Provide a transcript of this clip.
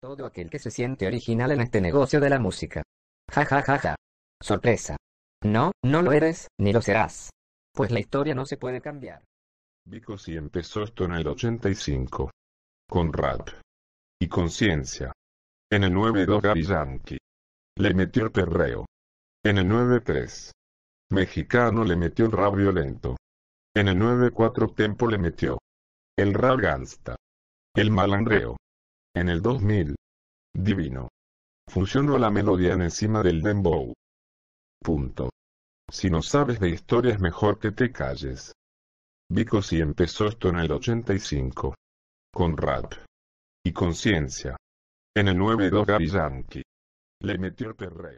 Todo aquel que se siente original en este negocio de la música. Ja ja ja ja. Sorpresa. No, no lo eres, ni lo serás. Pues la historia no se puede cambiar. Vico sí empezó esto en el 85. Con rap. Y conciencia. En el 9-2 Gary Yankee. Le metió el perreo. En el 9 Mexicano le metió el rap violento. En el 9-4 Tempo le metió. El rap gansta. El malandreo. En el 2000. Divino. Funcionó la melodía en encima del dembow. Punto. Si no sabes de historias mejor que te calles. Vico si empezó esto en el 85. Con rap. Y conciencia. En el 9-2 Gary Yankee. Le metió el perreo.